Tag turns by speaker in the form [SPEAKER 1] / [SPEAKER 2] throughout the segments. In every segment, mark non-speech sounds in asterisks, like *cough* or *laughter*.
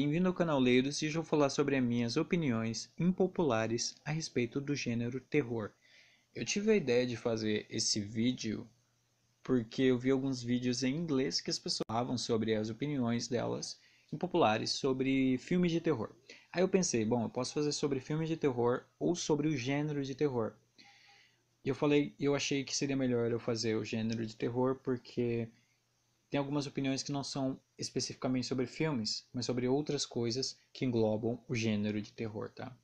[SPEAKER 1] Bem-vindo ao canal Leiros e vou falar sobre as minhas opiniões impopulares a respeito do gênero terror. Eu tive a ideia de fazer esse vídeo porque eu vi alguns vídeos em inglês que as pessoas falavam sobre as opiniões delas impopulares sobre filmes de terror. Aí eu pensei, bom, eu posso fazer sobre filmes de terror ou sobre o gênero de terror. E eu falei, eu achei que seria melhor eu fazer o gênero de terror porque tem algumas opiniões que não são especificamente sobre filmes, mas sobre outras coisas que englobam o gênero de terror, tá?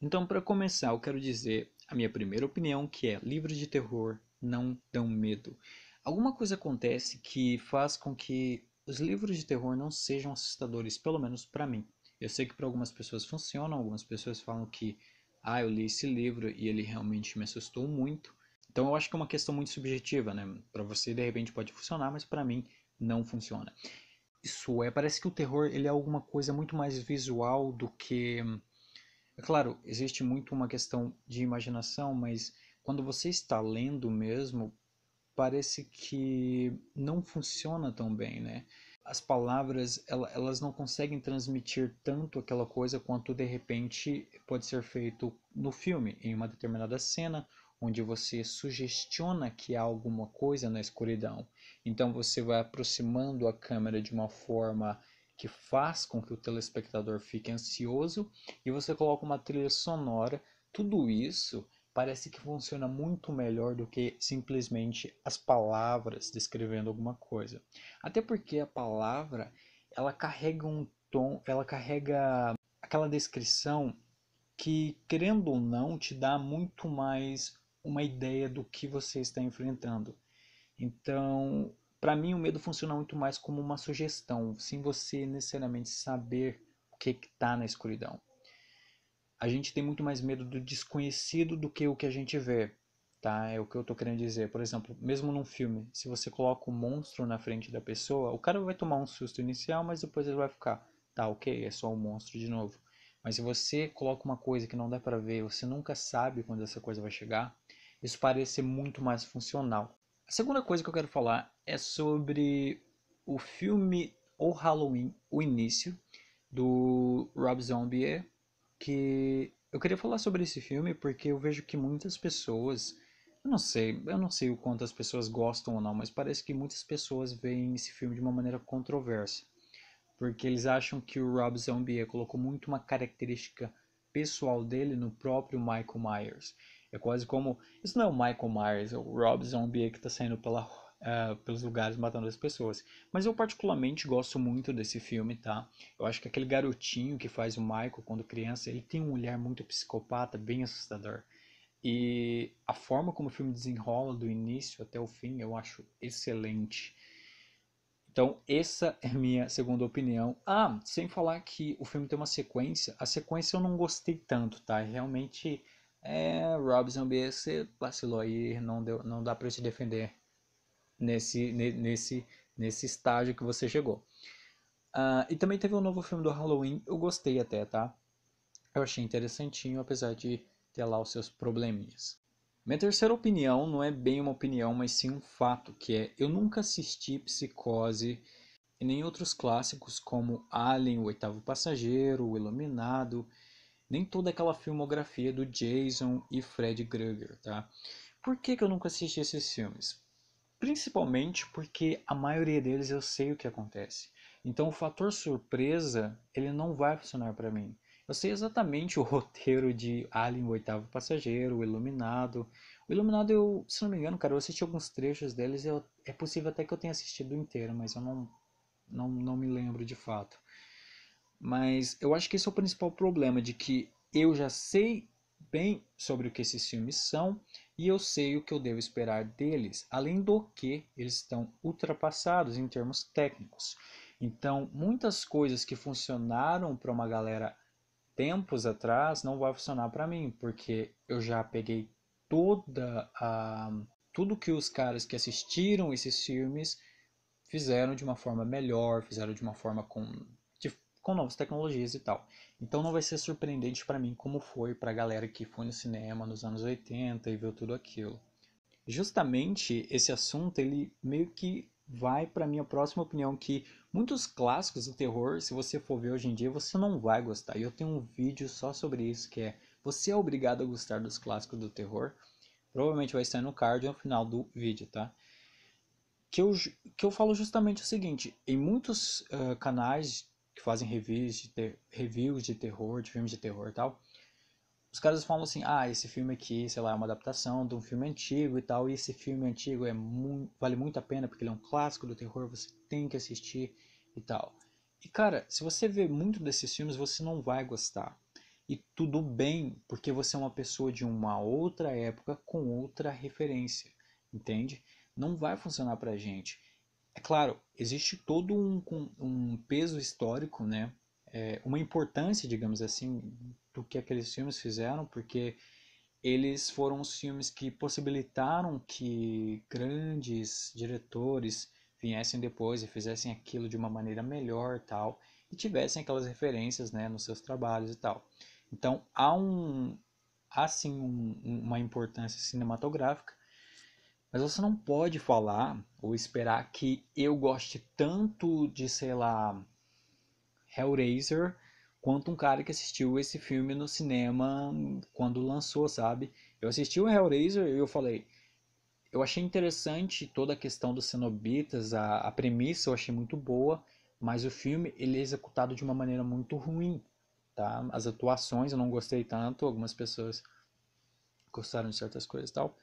[SPEAKER 1] Então, para começar, eu quero dizer a minha primeira opinião, que é livros de terror não dão medo. Alguma coisa acontece que faz com que os livros de terror não sejam assustadores, pelo menos para mim. Eu sei que para algumas pessoas funcionam, algumas pessoas falam que ah, eu li esse livro e ele realmente me assustou muito. Então eu acho que é uma questão muito subjetiva, né? Para você de repente pode funcionar, mas para mim não funciona. Isso é, parece que o terror ele é alguma coisa muito mais visual do que. É claro, existe muito uma questão de imaginação, mas quando você está lendo mesmo, parece que não funciona tão bem, né? As palavras, elas não conseguem transmitir tanto aquela coisa quanto de repente pode ser feito no filme, em uma determinada cena onde você sugestiona que há alguma coisa na escuridão. Então você vai aproximando a câmera de uma forma que faz com que o telespectador fique ansioso e você coloca uma trilha sonora. Tudo isso parece que funciona muito melhor do que simplesmente as palavras descrevendo alguma coisa. Até porque a palavra, ela carrega um tom, ela carrega aquela descrição que querendo ou não te dá muito mais uma ideia do que você está enfrentando. Então, para mim, o medo funciona muito mais como uma sugestão, sem você necessariamente saber o que está na escuridão. A gente tem muito mais medo do desconhecido do que o que a gente vê, tá? É o que eu estou querendo dizer. Por exemplo, mesmo num filme, se você coloca um monstro na frente da pessoa, o cara vai tomar um susto inicial, mas depois ele vai ficar, tá, ok, é só um monstro de novo. Mas se você coloca uma coisa que não dá para ver, você nunca sabe quando essa coisa vai chegar, isso parece ser muito mais funcional. A segunda coisa que eu quero falar é sobre o filme O Halloween, o início, do Rob Zombie, que eu queria falar sobre esse filme porque eu vejo que muitas pessoas, eu não sei, eu não sei o quanto as pessoas gostam ou não, mas parece que muitas pessoas veem esse filme de uma maneira controversa, porque eles acham que o Rob Zombie colocou muito uma característica pessoal dele no próprio Michael Myers. É quase como. Isso não é o Michael Myers, é o Rob Zombie que está saindo pela, uh, pelos lugares matando as pessoas. Mas eu, particularmente, gosto muito desse filme, tá? Eu acho que aquele garotinho que faz o Michael quando criança, ele tem um olhar muito psicopata, bem assustador. E a forma como o filme desenrola do início até o fim eu acho excelente. Então, essa é minha segunda opinião. Ah, sem falar que o filme tem uma sequência. A sequência eu não gostei tanto, tá? É realmente é, Robson você vacilou aí, não, deu, não dá para te defender nesse, nesse, nesse estágio que você chegou. Uh, e também teve um novo filme do Halloween, eu gostei até, tá? Eu achei interessantinho, apesar de ter lá os seus probleminhas. Minha terceira opinião não é bem uma opinião, mas sim um fato, que é eu nunca assisti Psicose e nem outros clássicos como Alien, o Oitavo Passageiro, o Iluminado nem toda aquela filmografia do Jason e Fred Krueger, tá? Por que, que eu nunca assisti esses filmes? Principalmente porque a maioria deles eu sei o que acontece. Então o fator surpresa, ele não vai funcionar para mim. Eu sei exatamente *laughs* o roteiro de Alien, o oitavo passageiro, o Iluminado. O Iluminado, eu, se não me engano, cara, eu assisti alguns trechos deles. e é possível até que eu tenha assistido inteiro, mas eu não, não, não me lembro de fato. Mas eu acho que esse é o principal problema, de que eu já sei bem sobre o que esses filmes são e eu sei o que eu devo esperar deles, além do que eles estão ultrapassados em termos técnicos. Então, muitas coisas que funcionaram para uma galera tempos atrás não vai funcionar para mim, porque eu já peguei toda a tudo que os caras que assistiram esses filmes fizeram de uma forma melhor, fizeram de uma forma com com novas tecnologias e tal. Então não vai ser surpreendente para mim como foi para a galera que foi no cinema nos anos 80 e viu tudo aquilo. Justamente esse assunto ele meio que vai para minha próxima opinião que muitos clássicos do terror, se você for ver hoje em dia, você não vai gostar. E eu tenho um vídeo só sobre isso que é você é obrigado a gostar dos clássicos do terror. Provavelmente vai estar no card no final do vídeo, tá? que eu, que eu falo justamente o seguinte: em muitos uh, canais que fazem reviews de, ter, reviews de terror, de filmes de terror e tal, os caras falam assim, ah, esse filme aqui, sei lá, é uma adaptação de um filme antigo e tal, e esse filme antigo é mu vale muito a pena porque ele é um clássico do terror, você tem que assistir e tal. E cara, se você vê muito desses filmes, você não vai gostar. E tudo bem, porque você é uma pessoa de uma outra época com outra referência, entende? Não vai funcionar pra gente. É claro, existe todo um, um peso histórico, né? É, uma importância, digamos assim, do que aqueles filmes fizeram, porque eles foram os filmes que possibilitaram que grandes diretores viessem depois e fizessem aquilo de uma maneira melhor tal e tivessem aquelas referências né, nos seus trabalhos e tal. Então há um há sim um, uma importância cinematográfica, mas você não pode falar ou esperar que eu goste tanto de, sei lá, Hellraiser quanto um cara que assistiu esse filme no cinema quando lançou, sabe? Eu assisti o Hellraiser e eu falei, eu achei interessante toda a questão dos cenobitas, a, a premissa eu achei muito boa, mas o filme ele é executado de uma maneira muito ruim, tá? As atuações eu não gostei tanto, algumas pessoas gostaram de certas coisas e tal,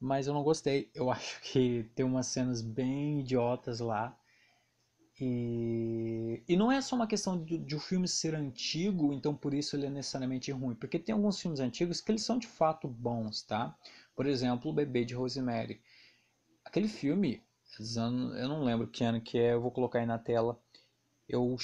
[SPEAKER 1] mas eu não gostei. Eu *laughs* acho que tem umas cenas bem idiotas lá. E, e não é só uma questão de, o filme ser antigo, então por isso ele é necessariamente ruim, porque tem alguns filmes antigos que eles são de fato bons, tá? Por exemplo, O Bebê de Rosemary. Aquele filme, eu não lembro que ano que é, eu vou colocar aí na tela eu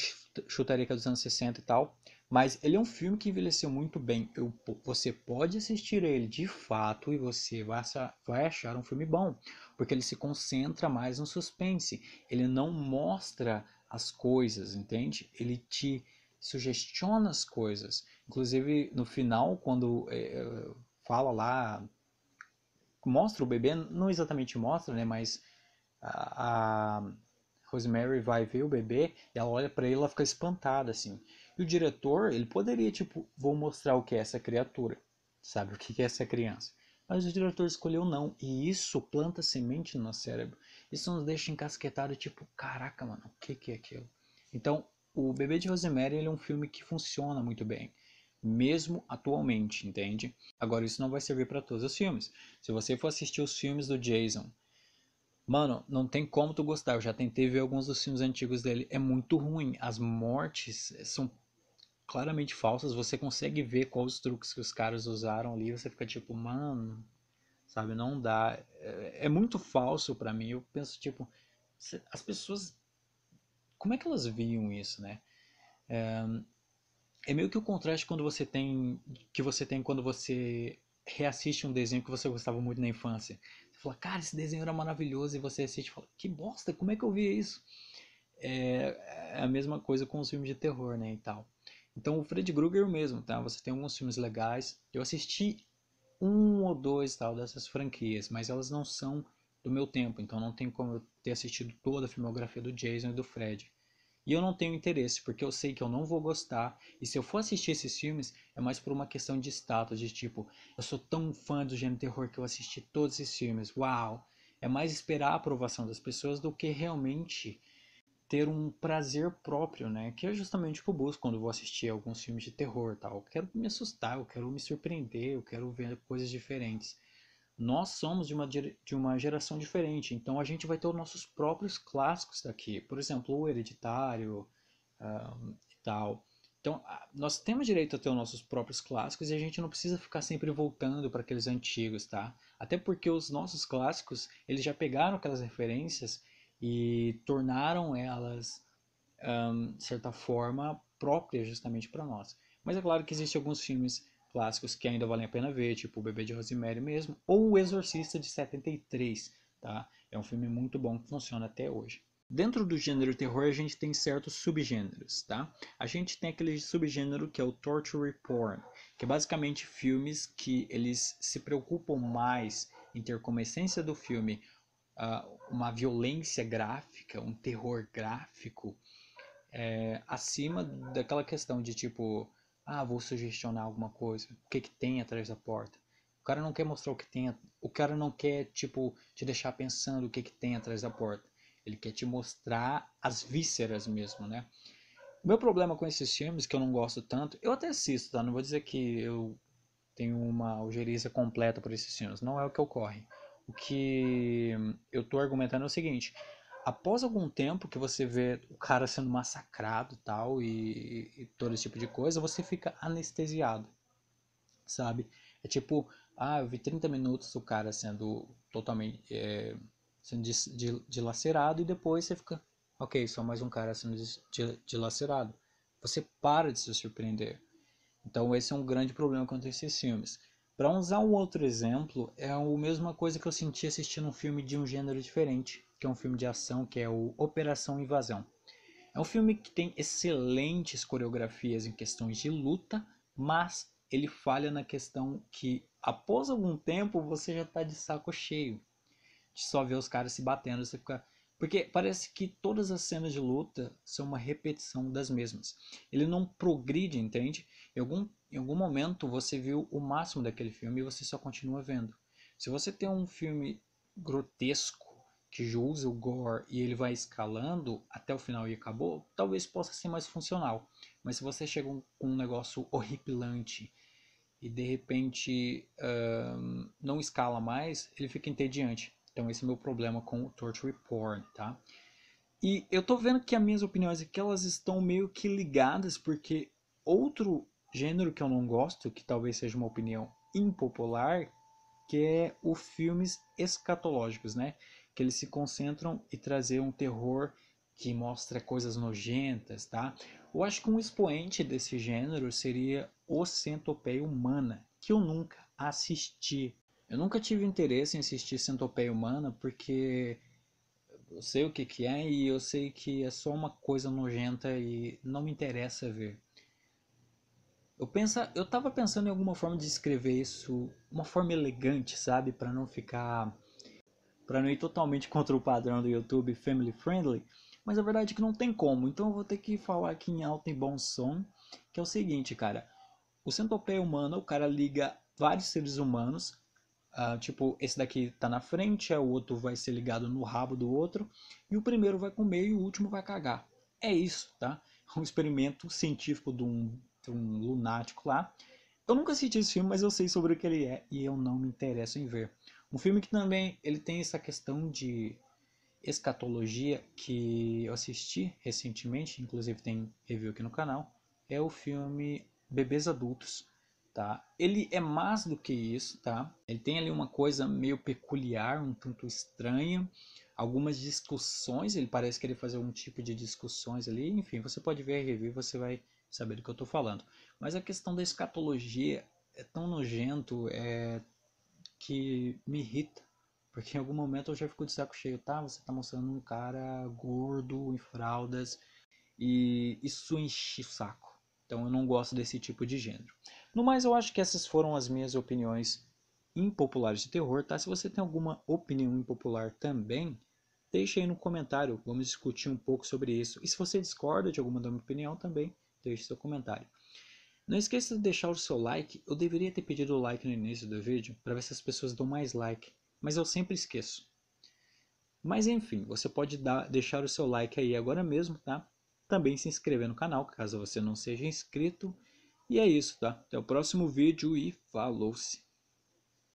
[SPEAKER 1] chutaria que é dos anos 60 e tal. Mas ele é um filme que envelheceu muito bem. Eu, você pode assistir ele de fato e você vai, vai achar um filme bom, porque ele se concentra mais no suspense. Ele não mostra as coisas, entende? Ele te sugestiona as coisas. Inclusive no final, quando é, fala lá, mostra o bebê, não exatamente mostra, né? Mas a Rosemary vai ver o bebê, e ela olha para ele, ela fica espantada assim. E o diretor, ele poderia tipo, vou mostrar o que é essa criatura, sabe o que é essa criança. Mas o diretor escolheu não, e isso planta semente no nosso cérebro. Isso nos deixa encasquetado, tipo, caraca, mano, o que que é aquilo? Então, o Bebê de Rosemary ele é um filme que funciona muito bem, mesmo atualmente, entende? Agora, isso não vai servir para todos os filmes. Se você for assistir os filmes do Jason Mano, não tem como tu gostar. Eu já tentei ver alguns dos filmes antigos dele. É muito ruim. As mortes são claramente falsas. Você consegue ver quais os truques que os caras usaram ali. Você fica tipo, mano, sabe? Não dá. É, é muito falso para mim. Eu penso, tipo, as pessoas. Como é que elas viam isso, né? É, é meio que o contraste quando você tem que você tem quando você reassiste um desenho que você gostava muito na infância. Você fala, cara, esse desenho era maravilhoso, e você assiste e fala, que bosta, como é que eu via isso? É, é a mesma coisa com os filmes de terror, né, e tal. Então, o Fred Krueger é o mesmo, tá? Você tem alguns filmes legais. Eu assisti um ou dois, tal, dessas franquias, mas elas não são do meu tempo, então não tem como eu ter assistido toda a filmografia do Jason e do Fred. E eu não tenho interesse, porque eu sei que eu não vou gostar. E se eu for assistir esses filmes, é mais por uma questão de status, de tipo, eu sou tão fã do gênero terror que eu assisti todos esses filmes. Uau! É mais esperar a aprovação das pessoas do que realmente ter um prazer próprio, né? Que é justamente o que eu busco quando vou assistir alguns filmes de terror, tal. Eu quero me assustar, eu quero me surpreender, eu quero ver coisas diferentes nós somos de uma, de uma geração diferente, então a gente vai ter os nossos próprios clássicos daqui, por exemplo, o Hereditário um, e tal. Então, nós temos direito a ter os nossos próprios clássicos e a gente não precisa ficar sempre voltando para aqueles antigos, tá? Até porque os nossos clássicos, eles já pegaram aquelas referências e tornaram elas, um, de certa forma, próprias justamente para nós. Mas é claro que existem alguns filmes clássicos que ainda valem a pena ver, tipo O Bebê de Rosemary mesmo, ou O Exorcista de 73, tá? É um filme muito bom que funciona até hoje. Dentro do gênero terror, a gente tem certos subgêneros, tá? A gente tem aquele subgênero que é o torture porn, que é basicamente filmes que eles se preocupam mais em ter como essência do filme uh, uma violência gráfica, um terror gráfico, é, acima daquela questão de tipo ah, vou sugestionar alguma coisa. O que, que tem atrás da porta? O cara não quer mostrar o que tem. O cara não quer, tipo, te deixar pensando o que, que tem atrás da porta. Ele quer te mostrar as vísceras mesmo, né? O meu problema com esses filmes, que eu não gosto tanto, eu até assisto, tá? Não vou dizer que eu tenho uma algeriza completa por esses filmes. Não é o que ocorre. O que eu tô argumentando é o seguinte: após algum tempo que você vê o cara sendo massacrado tal e, e, todo esse tipo de coisa, você fica anestesiado, sabe? É tipo, ah, eu vi 30 minutos o cara sendo totalmente é, sendo dilacerado e depois você fica, ok, só mais um cara sendo dilacerado. Você para de se surpreender. Então esse é um grande problema com esses filmes. Para usar um outro exemplo, é a mesma coisa que eu senti assistindo um filme de um gênero diferente, que é um filme de ação, que é o Operação Invasão. É um filme que tem excelentes coreografias em questões de luta, mas ele falha na questão que após algum tempo você já está de saco cheio. De só ver os caras se batendo, você fica, porque parece que todas as cenas de luta são uma repetição das mesmas. Ele não progride, entende? Em algum em algum momento você viu o máximo daquele filme e você só continua vendo. Se você tem um filme grotesco que usa o gore e ele vai escalando até o final e acabou, talvez possa ser mais funcional. Mas se você chega com um negócio horripilante e de repente não escala mais, ele fica entediante. Então esse é meu problema com o torture porn, tá? E eu tô vendo que as minhas opiniões aqui elas estão meio que ligadas porque outro Gênero que eu não gosto, que talvez seja uma opinião impopular, que é os filmes escatológicos, né? Que eles se concentram e trazer um terror que mostra coisas nojentas, tá? Eu acho que um expoente desse gênero seria O Centopeia Humana, que eu nunca assisti. Eu nunca tive interesse em assistir Centopeia Humana porque eu sei o que que é e eu sei que é só uma coisa nojenta e não me interessa ver. Eu pensa, eu tava pensando em alguma forma de escrever isso, uma forma elegante, sabe, para não ficar para não ir totalmente *laughs* contra o padrão do YouTube family friendly, mas a verdade é que não tem como. Então eu vou ter que falar aqui em alto e bom som, que é o seguinte, cara. O centopeia humano, o cara liga vários seres humanos, uh, tipo, esse daqui tá na frente, é, o outro vai ser ligado no rabo do outro, e o primeiro vai comer e o último vai cagar. É isso, tá? É um experimento científico de um um lunático lá. Eu nunca assisti esse filme, mas eu sei sobre o que ele é e eu não me interesso em ver. Um filme que também ele tem essa questão de escatologia que eu assisti recentemente, inclusive tem review aqui no canal, é o filme Bebês Adultos, tá? Ele é mais do que isso, tá? Ele tem ali uma coisa meio peculiar, um tanto estranha, algumas discussões, ele parece querer fazer um tipo de discussões ali, enfim, você pode ver a review, você vai saber do que eu estou falando. Mas a questão da escatologia é tão nojento é, que me irrita. Porque em algum momento eu já fico de saco cheio, tá? Você tá mostrando um cara gordo, em fraldas, e isso enche o saco. Então eu não gosto desse tipo de gênero. No mais, eu acho que essas foram as minhas opiniões impopulares de terror, tá? Se você tem alguma opinião impopular também, deixa aí no comentário, vamos discutir um pouco sobre isso. E se você discorda de alguma da minha opinião também, deixe seu comentário. Não esqueça de deixar o seu like, eu deveria ter pedido o like no início do vídeo para ver se as pessoas dão mais like, mas eu sempre esqueço. Mas enfim, você pode dar, deixar o seu like aí agora mesmo, tá? Também se inscrever no canal, caso você não seja inscrito. E é isso, tá? Até o próximo vídeo e falou-se!